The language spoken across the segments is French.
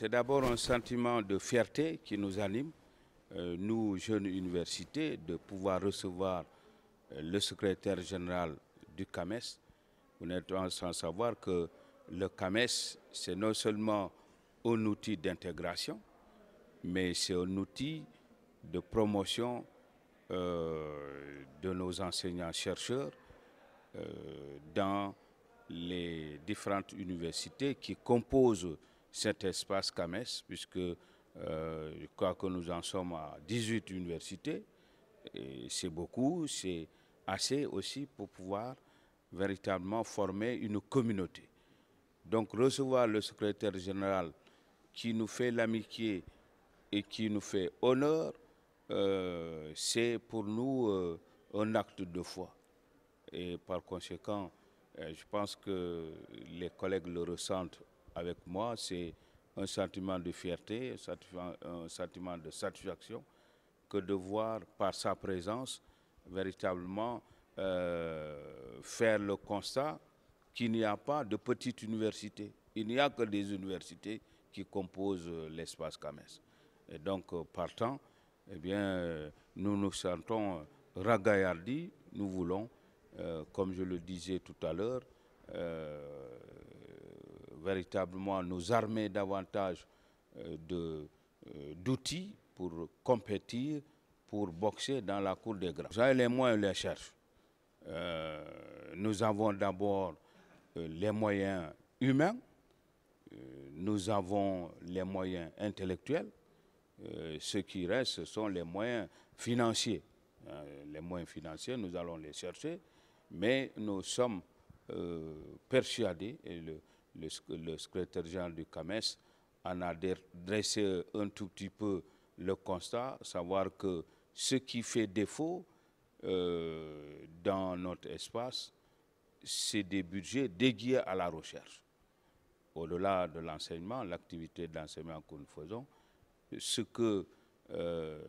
C'est d'abord un sentiment de fierté qui nous anime, euh, nous, jeunes universités, de pouvoir recevoir euh, le secrétaire général du CAMES. Vous n'êtes sans savoir que le CAMES, c'est non seulement un outil d'intégration, mais c'est un outil de promotion euh, de nos enseignants-chercheurs dans les différentes universités qui composent cet espace CAMES, puisque euh, je crois que nous en sommes à 18 universités, c'est beaucoup, c'est assez aussi pour pouvoir véritablement former une communauté. Donc recevoir le secrétaire général qui nous fait l'amitié et qui nous fait honneur, euh, c'est pour nous euh, un acte de foi. Et par conséquent, euh, je pense que les collègues le ressentent avec moi, c'est un sentiment de fierté, un sentiment de satisfaction que de voir par sa présence véritablement euh, faire le constat qu'il n'y a pas de petite université. Il n'y a que des universités qui composent l'espace CAMES. Et donc, euh, partant, eh bien, euh, nous nous sentons ragaillardis. Nous voulons, comme je le disais tout à l'heure, véritablement nous armer davantage euh, euh, d'outils pour compétir, pour boxer dans la cour des grands. les moyens, les cherche. Euh, nous avons d'abord les moyens humains, nous avons les moyens intellectuels, ce qui reste, ce sont les moyens financiers. les moyens financiers, nous allons les chercher, mais nous sommes persuadés, et le, le, secrétaire général du CAMES, en a dressé un tout petit peu le constat, savoir que ce qui fait défaut euh, dans notre espace, c'est des budgets dédiés à la recherche. Au-delà de l'enseignement, l'activité d'enseignement que nous faisons, ce que euh,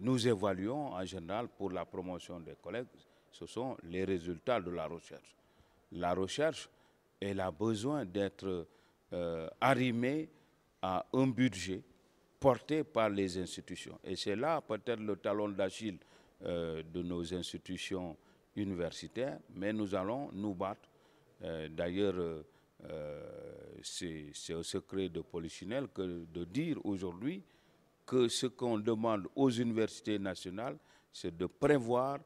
nous évaluons en général pour la promotion des collègues, ce sont les résultats de la recherche. La recherche, elle a besoin d'être euh, arrimée à un budget porté par les institutions. Et c'est là peut-être le talon d'Achille euh, de nos institutions universitaires, mais nous allons nous battre. Euh, d'ailleurs, c'est au secret de Polichinelle que de dire aujourd'hui que ce qu'on demande aux universités nationales, c'est de prévoir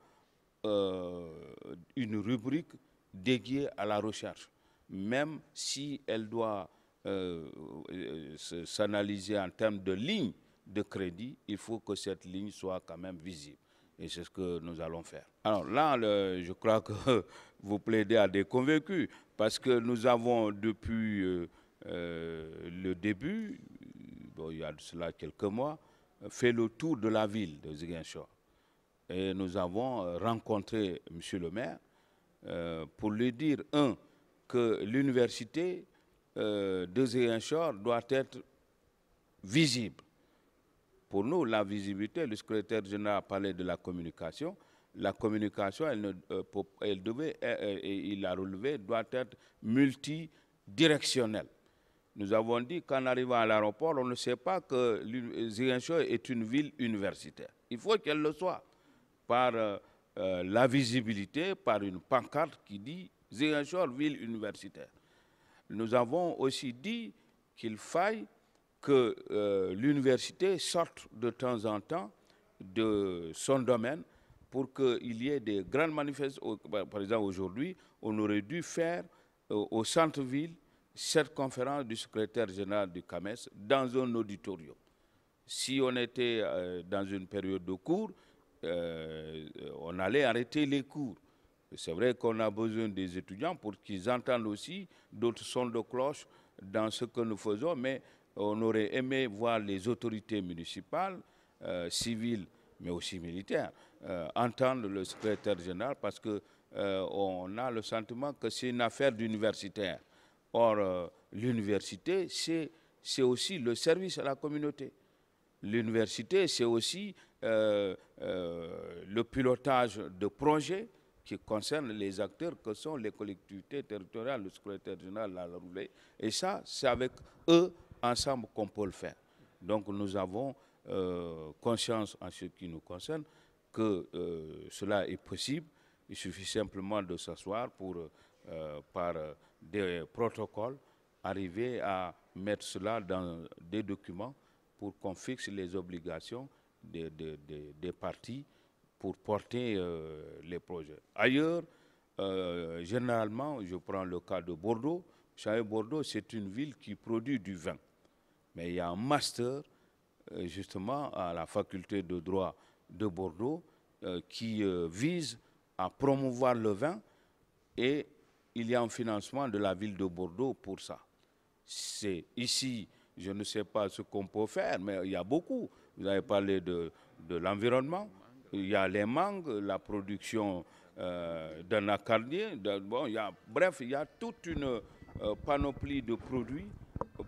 une rubrique dédiée à la recherche même si elle doit euh, euh, s'analyser en termes de ligne de crédit, il faut que cette ligne soit quand même visible. Et c'est ce que nous allons faire. Alors là, je crois que vous plaidez à des convaincus, parce que nous avons depuis euh, le début, il y a cela quelques mois, fait le tour de la ville de Ziguinchor. Et nous avons rencontré M. le maire pour lui dire, un, que l'université euh, de Zéhenchor doit être visible. Pour nous, la visibilité, le secrétaire général a parlé de la communication. La communication, elle, ne, euh, elle devait, euh, il a relevé, doit être multidirectionnelle. Nous avons dit qu'en arrivant à l'aéroport, on ne sait pas que Zéhenchor est une ville universitaire. Il faut qu'elle le soit par la visibilité, par une pancarte qui dit ville universitaire. Nous avons aussi dit qu'il faille que euh, l'université sorte de temps en temps de son domaine pour qu'il y ait des grandes manifestations. Par exemple, aujourd'hui, on aurait dû faire euh, au centre-ville cette conférence du secrétaire général du CAMES dans un auditorium. Si on était euh, dans une période de cours, on allait arrêter les cours c'est vrai qu'on a besoin des étudiants pour qu'ils entendent aussi d'autres sons de cloche dans ce que nous faisons, mais on aurait aimé voir les autorités municipales, euh, civiles, mais aussi militaires, euh, entendre le secrétaire général parce qu'on euh, a le sentiment que c'est une affaire d'universitaire. Or, l'université, c'est aussi le service à la communauté. L'université, c'est aussi le pilotage de projets qui concerne les acteurs que sont les collectivités territoriales, le secrétaire général, la roulée. Et ça, c'est avec eux ensemble qu'on peut le faire. Donc nous avons euh, conscience en ce qui nous concerne que euh, cela est possible. Il suffit simplement de s'asseoir pour, euh, par des protocoles, arriver à mettre cela dans des documents pour qu'on fixe les obligations des, partis pour porter euh, les projets. Ailleurs, euh, généralement, je prends le cas de Bordeaux. Vous Bordeaux, c'est une ville qui produit du vin. Mais il y a un master, euh, justement, à la faculté de droit de Bordeaux qui vise à promouvoir le vin et il y a un financement de la ville de Bordeaux pour ça. C'est ici, je ne sais pas ce qu'on peut faire, mais il y a beaucoup. Vous avez parlé de l'environnement, il y a les mangues, la production euh, d'un acarnier. bon, il y a, bref, il y a toute une euh, panoplie de produits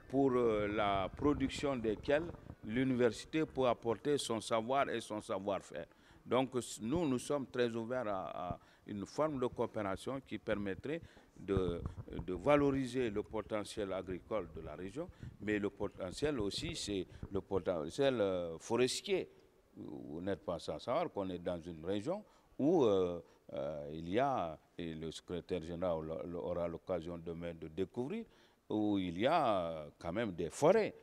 pour euh, la production desquels l'université peut apporter son savoir et son savoir-faire. Donc nous, nous sommes très ouverts à, une forme de coopération qui permettrait de, de, valoriser le potentiel agricole de la région, mais le potentiel aussi, c'est le potentiel forestier vous n'êtes pas sans savoir qu'on est dans une région où euh, euh, il y a, et le secrétaire général aura l'occasion demain de découvrir, où il y a euh, quand même des forêts.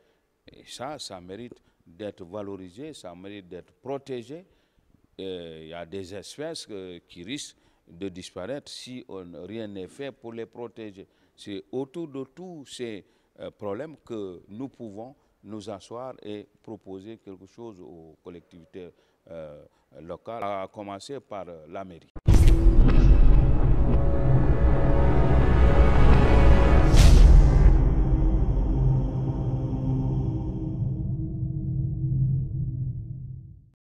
Et ça, ça mérite d'être valorisé, ça mérite d'être protégé. il y a des espèces qui risquent de disparaître si on, rien n'est fait pour les protéger. C'est autour de tous ces problèmes que nous pouvons nous asseoir et proposer quelque chose aux collectivités euh, locales, à commencer par euh, la mairie.